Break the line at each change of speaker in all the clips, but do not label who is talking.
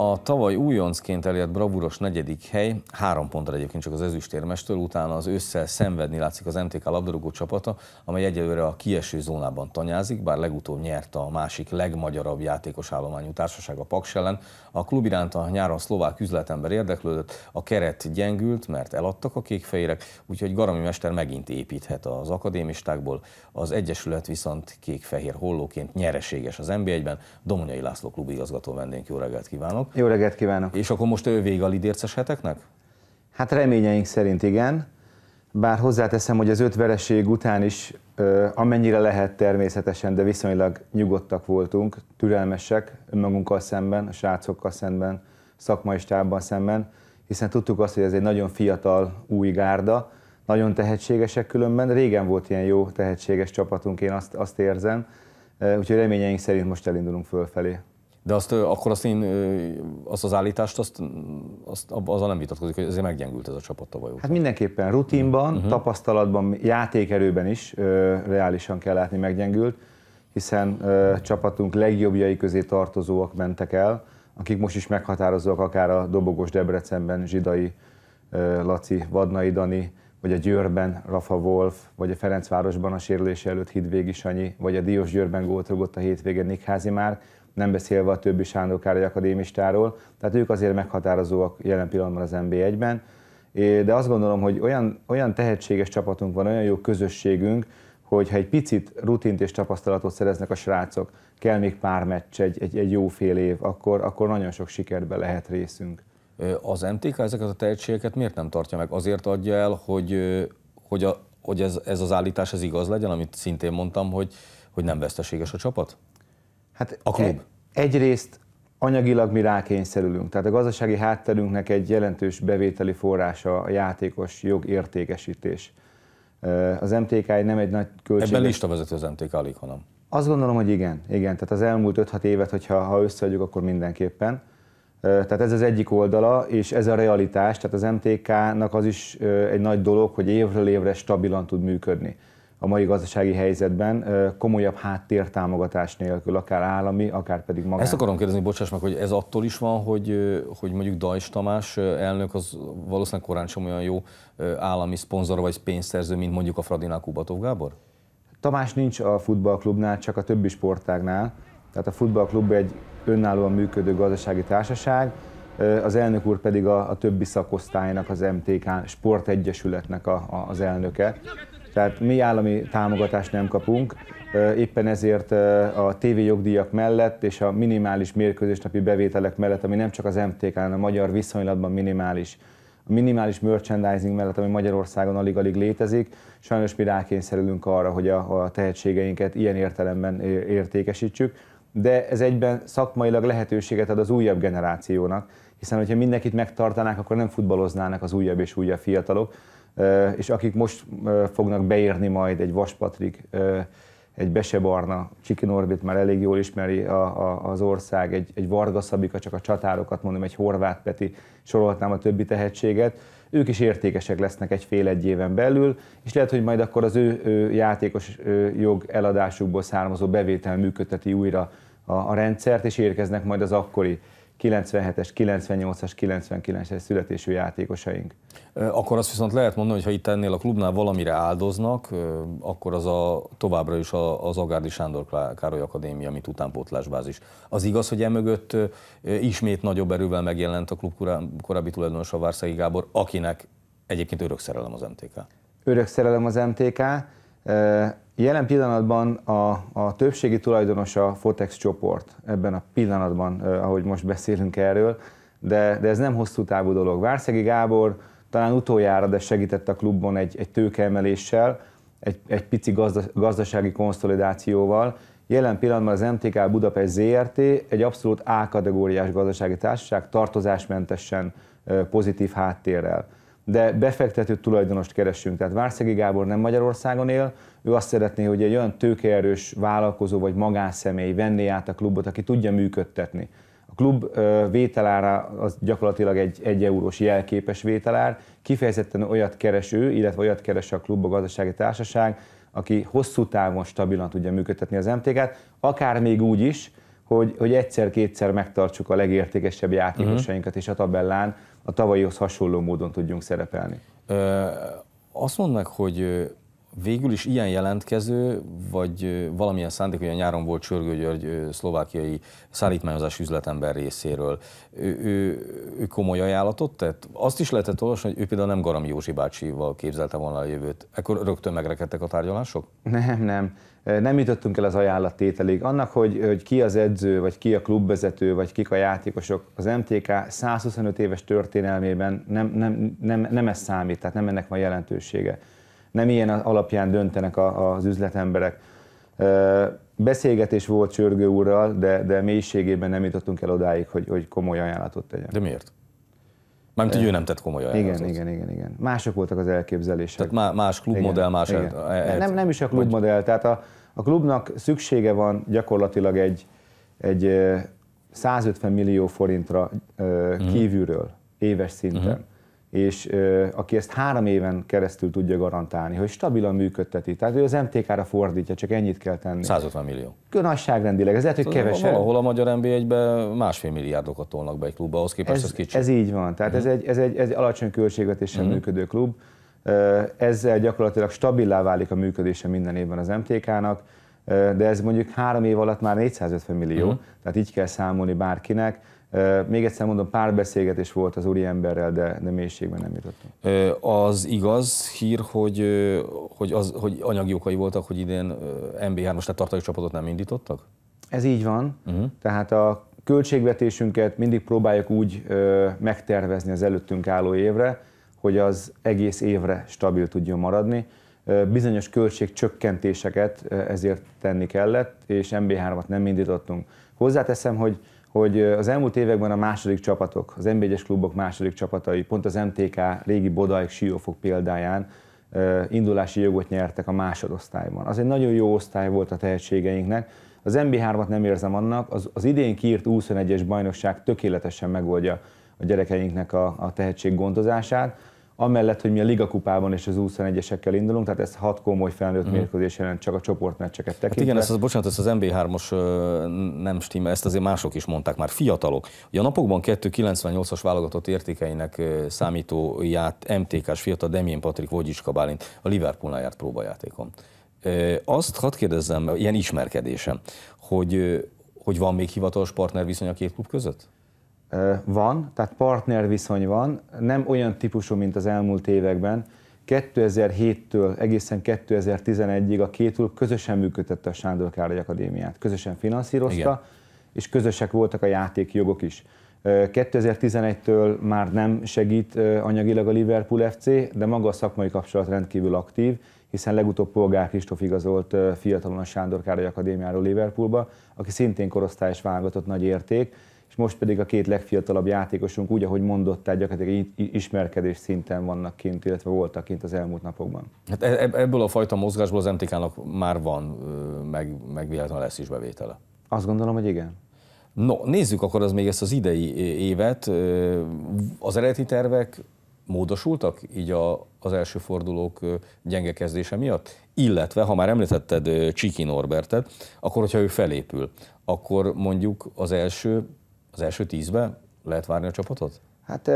A tavaly újoncként elért bravúros negyedik hely, három pontra egyébként csak az ezüstérmestől, utána az ősszel szenvedni látszik az MTK labdarúgó csapata, amely egyelőre a kieső zónában tanyázik, bár legutóbb nyert a másik legmagyarabb játékos állományú társaság a Paks ellen. A klub iránt a nyáron szlovák üzletember érdeklődött, a keret gyengült, mert eladtak a kékfehérek, úgyhogy Garami Mester megint építhet az akadémistákból, az Egyesület viszont kékfehér hollóként nyereséges az NB1-ben. Domonyai László klubigazgató vendénk, jó reggelt kívánok!
Jó reggelt kívánok! És akkor most ő vége a lidérces heteknek? Hát reményeink szerint igen. Bár hozzáteszem, hogy az öt vereség után is amennyire lehet természetesen, de viszonylag nyugodtak voltunk, türelmesek önmagunkkal szemben, a srácokkal szemben, szakmai stábban szemben, hiszen tudtuk azt, hogy ez egy nagyon fiatal, új gárda, nagyon tehetségesek különben. Régen volt ilyen jó tehetséges csapatunk, én azt, azt érzem, úgyhogy reményeink szerint most elindulunk fölfelé. De azt, akkor azt, én,
azt az állítást, azt, mm, azt, azzal nem vitatkozik, hogy ezért meggyengült ez a csapat tavaly.
Hát mindenképpen rutinban, uh-huh. tapasztalatban, játékerőben is ö, reálisan kell látni meggyengült, hiszen ö, csapatunk legjobbjai közé tartozóak mentek el, akik most is meghatározóak akár a Dobogos Debrecenben, Zsidai, ö, Laci, Vadnai Dani, vagy a Győrben Rafa Wolf, vagy a Ferencvárosban a sérülése előtt Hidvégi Sanyi, vagy a Diós Győrben gólt a hétvégén Nikházi Márk. már nem beszélve a többi Sándor Károly akadémistáról, tehát ők azért meghatározóak jelen pillanatban az NB1-ben, de azt gondolom, hogy olyan, olyan tehetséges csapatunk van, olyan jó közösségünk, hogy ha egy picit rutint és tapasztalatot szereznek a srácok, kell még pár meccs, egy, egy, egy jó fél év, akkor, akkor nagyon sok sikerbe lehet részünk.
Az MTK ezeket a tehetségeket miért nem tartja meg? Azért adja el, hogy, hogy, a, hogy ez, ez az állítás ez igaz legyen, amit szintén mondtam, hogy, hogy
nem veszteséges a csapat? Hát a klub. E- egyrészt anyagilag mi rákényszerülünk, tehát a gazdasági hátterünknek egy jelentős bevételi forrása a játékos jogértékesítés. Az MTK nem egy nagy költség. Ebben lista
vezető az MTK, alig hanem.
Azt gondolom, hogy igen. igen. Tehát az elmúlt 5-6 évet, hogyha ha összeadjuk, akkor mindenképpen. Tehát ez az egyik oldala, és ez a realitás, tehát az MTK-nak az is egy nagy dolog, hogy évről évre stabilan tud működni a mai gazdasági helyzetben komolyabb háttértámogatás nélkül, akár állami, akár pedig magán. Ezt akarom
kérdezni, bocsáss meg, hogy ez attól is van, hogy, hogy mondjuk Dajs Tamás elnök az valószínűleg korán sem olyan jó állami szponzor vagy pénzszerző, mint mondjuk a Fradinál Kubatov Gábor?
Tamás nincs a futballklubnál, csak a többi sportágnál. Tehát a futballklub egy önállóan működő gazdasági társaság, az elnök úr pedig a, a többi szakosztálynak, az MTK sportegyesületnek a, a, az elnöke. Tehát mi állami támogatást nem kapunk, éppen ezért a TV jogdíjak mellett és a minimális mérkőzésnapi bevételek mellett, ami nem csak az MTK, hanem a magyar viszonylatban minimális, a minimális merchandising mellett, ami Magyarországon alig-alig létezik, sajnos mi rákényszerülünk arra, hogy a, a tehetségeinket ilyen értelemben értékesítsük, de ez egyben szakmailag lehetőséget ad az újabb generációnak, hiszen hogyha mindenkit megtartanák, akkor nem futballoznának az újabb és újabb fiatalok, és akik most fognak beírni majd egy Vaspatrik, egy Besebarna, Csiki Norbit már elég jól ismeri a, a, az ország, egy, egy Varga Szabika, csak a csatárokat mondom, egy Horváth Peti, sorolhatnám a többi tehetséget, ők is értékesek lesznek egy fél-egy éven belül, és lehet, hogy majd akkor az ő, ő játékos ő, jog eladásukból származó bevétel működteti újra a, a rendszert, és érkeznek majd az akkori 97-es, 98-as, 99-es születésű játékosaink. Akkor azt viszont lehet mondani, hogy
ha itt ennél a klubnál valamire áldoznak, akkor az a továbbra is az Agárdi Sándor Károly Akadémia, mint utánpótlásbázis. Az igaz, hogy emögött ismét nagyobb erővel megjelent a klub korábbi tulajdonosa Várszegi Gábor, akinek egyébként örök szerelem az MTK.
Örök szerelem az MTK Jelen pillanatban a, a többségi tulajdonos a Fortex csoport, ebben a pillanatban, ahogy most beszélünk erről, de, de ez nem hosszú távú dolog. Várszegi Gábor talán utoljára, de segített a klubban egy, egy tőkeemeléssel, egy, egy pici gazda, gazdasági konszolidációval. Jelen pillanatban az MTK Budapest ZRT egy abszolút A-kategóriás gazdasági társaság, tartozásmentesen pozitív háttérrel de befektető tulajdonost keresünk. Tehát Várszegi Gábor nem Magyarországon él, ő azt szeretné, hogy egy olyan tőkeerős vállalkozó vagy magánszemély venné át a klubot, aki tudja működtetni. A klub vételára az gyakorlatilag egy, egy eurós jelképes vételár, kifejezetten olyat kereső illetve olyat keres a klub, a gazdasági társaság, aki hosszú távon stabilan tudja működtetni az MTK-t, akár még úgy is, hogy, hogy egyszer-kétszer megtartsuk a legértékesebb játékosainkat, és mhm. a tabellán a tavalyihoz hasonló módon tudjunk szerepelni. Ö,
azt mondnak, hogy Végül is ilyen jelentkező, vagy valamilyen szándék, a nyáron volt Csörgő György szlovákiai szállítmányozás üzletember részéről. Ő, ő, ő komoly ajánlatot tett? Azt is lehetett olvasni, hogy ő például nem Garam Józsi bácsival
képzelte volna a jövőt. Ekkor rögtön megrekedtek a tárgyalások? Nem, nem. Nem jutottunk el az ajánlattételig. Annak, hogy, hogy ki az edző, vagy ki a klubvezető, vagy kik a játékosok, az MTK 125 éves történelmében nem, nem, nem, nem ez számít, tehát nem ennek van jelentősége nem ilyen alapján döntenek a, az üzletemberek. Beszélgetés volt Csörgő úrral, de, de mélységében nem jutottunk el odáig, hogy, hogy komoly ajánlatot tegyen. De miért? Mármint, hogy ő nem tett komoly ajánlatot. Igen, igen, igen, igen. Mások voltak az elképzelések. Tehát más klubmodell, más... Igen. El, el, nem, nem is a klubmodell, vagy... tehát a, a klubnak szüksége van gyakorlatilag egy, egy 150 millió forintra mhm. kívülről, éves szinten. Uh-huh és ö, aki ezt három éven keresztül tudja garantálni, hogy stabilan működteti. Tehát ő az MTK-ra fordítja, csak ennyit kell tenni. 150 millió. Nagyságrendileg, ez lehet, hogy kevesebb. Valahol a magyar nb 1 másfél milliárdokat tolnak be egy klubba, ahhoz képest ez, ez kicsi. Ez így van. Tehát mm. ez, mhm. egy, ez, egy, ez egy alacsony költségvetésen mm. működő klub. Ezzel gyakorlatilag stabilá válik a működése minden évben az MTK-nak, de ez mondjuk három év alatt már 450 millió, mm. tehát így kell számolni bárkinek még egyszer mondom, pár beszélgetés volt az emberrel, de, de mélységben nem
jutottam. Az igaz hír, hogy, hogy, az, hogy anyagi okai voltak, hogy idén mb 3 most tartalék csapatot
nem indítottak? Ez így van. Uh-huh. Tehát a költségvetésünket mindig próbáljuk úgy megtervezni az előttünk álló évre, hogy az egész évre stabil tudjon maradni. Bizonyos költségcsökkentéseket ezért tenni kellett, és MB3-at nem indítottunk. Hozzáteszem, hogy hogy az elmúlt években a második csapatok, az nb klubok második csapatai, pont az MTK régi Bodajk Siófok példáján indulási jogot nyertek a másodosztályban. Az egy nagyon jó osztály volt a tehetségeinknek. Az MB3-at nem érzem annak, az, az idén kiírt 21-es bajnokság tökéletesen megoldja a gyerekeinknek a, a tehetség gondozását. Amellett, hogy mi a Liga kupában és az 21-esekkel indulunk, tehát ez hat komoly felnőtt mhm. mérkőzés jelent csak a csoportmeccseket hát tekintve. Hát igen, ez az,
bocsánat, ez az MB3-os nem stíme, ezt azért mások is mondták már, fiatalok. Ugye a napokban 298-as válogatott értékeinek számító ját MTK-s fiatal Demién Patrik Vogyicska Bálint a Liverpoolnál járt próbajátékon. Azt hadd kérdezzem, ilyen ismerkedésem,
hogy, hogy van még hivatalos partnerviszony a két klub között? van, tehát partner viszony van, nem olyan típusú, mint az elmúlt években. 2007-től egészen 2011-ig a két klub közösen működtette a Sándor Károly Akadémiát, közösen finanszírozta, Igen. és közösek voltak a játékjogok is. 2011-től már nem segít anyagilag a Liverpool FC, de maga a szakmai kapcsolat rendkívül aktív, hiszen legutóbb Polgár Kristóf igazolt fiatalon a Sándor Károly Akadémiáról Liverpoolba, aki szintén korosztályos válogatott nagy érték, most pedig a két legfiatalabb játékosunk, úgy, ahogy mondottál, gyakorlatilag ismerkedés szinten vannak kint, illetve voltak kint az elmúlt napokban.
Hát e- e- ebből a fajta mozgásból az mtk már van, meg, meg véletlenül lesz is bevétele. Azt gondolom, hogy igen. No, nézzük akkor az még ezt az idei évet. Az eredeti tervek módosultak így a, az első fordulók gyenge kezdése miatt? Illetve, ha már említetted Csiki Norbertet, akkor hogyha ő felépül, akkor mondjuk az első az első tízbe lehet várni a csapatot?
Hát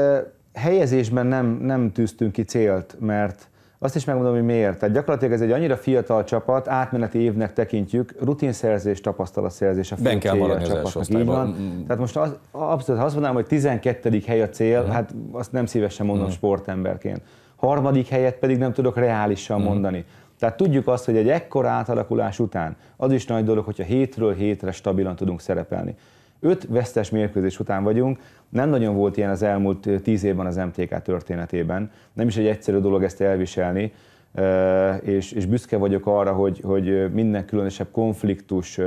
helyezésben nem, nem tűztünk ki célt, mert azt is megmondom, hogy miért. Tehát gyakorlatilag ez egy annyira fiatal csapat, átmeneti évnek tekintjük, rutinszerzés, tapasztalatszerzés a fiatal Ben kell maradni a csapatnak, így van. Tehát most az, abszolút, ha azt mondanám, hogy 12. hely a cél, uh-huh. hát azt nem szívesen mondom uh-huh. sportemberként. Harmadik helyet pedig nem tudok reálisan uh-huh. mondani. Tehát tudjuk azt, hogy egy ekkora átalakulás után az is nagy dolog, hogyha hétről hétre stabilan tudunk szerepelni. Öt vesztes mérkőzés után vagyunk, nem nagyon volt ilyen az elmúlt tíz évben az MTK történetében. Nem is egy egyszerű dolog ezt elviselni, és, és büszke vagyok arra, hogy, hogy minden különösebb konfliktus,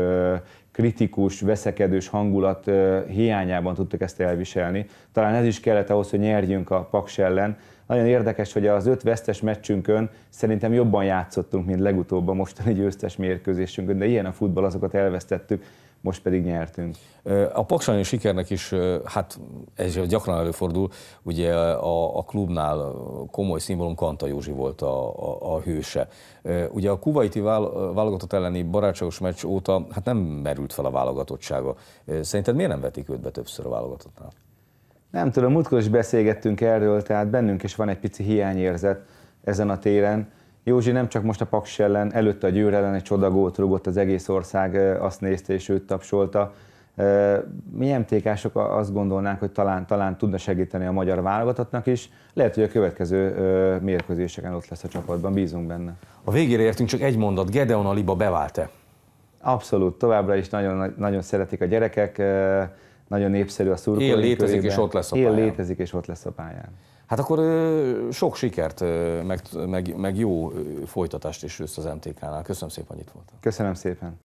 kritikus, veszekedős hangulat hiányában tudtuk ezt elviselni. Talán ez is kellett ahhoz, hogy nyerjünk a Paks ellen, nagyon érdekes, hogy az öt vesztes meccsünkön szerintem jobban játszottunk, mint legutóbb a mostani győztes mérkőzésünkön, de ilyen a futball, azokat elvesztettük most pedig nyertünk.
A paksányi sikernek is, hát ez gyakran előfordul, ugye a, a klubnál komoly szimbólum Kanta Józsi volt a, a, a hőse. Ugye a kuvaiti válogatott elleni barátságos meccs óta hát nem merült fel a válogatottsága. Szerinted miért nem vetik őt be többször a válogatottnál?
Nem tudom, múltkor is beszélgettünk erről, tehát bennünk is van egy pici hiányérzet ezen a téren. Józsi nem csak most a Paks ellen, előtte a Győr ellen egy csodagót rúgott, az egész ország azt nézte és őt tapsolta. Mi mtk azt gondolnánk, hogy talán, talán tudna segíteni a magyar válogatottnak is. Lehet, hogy a következő mérkőzéseken ott lesz a csapatban, bízunk benne. A végére értünk csak egy mondat, Gedeon Aliba bevált-e? Abszolút, továbbra is nagyon, nagyon szeretik a gyerekek nagyon népszerű a szurkolói Él létezik, körében. és ott lesz a pályán. Él létezik, és ott lesz a pályán. Hát akkor sok sikert, meg,
meg, meg jó folytatást is ősz az MTK-nál. Köszönöm szépen, hogy itt voltam. Köszönöm szépen.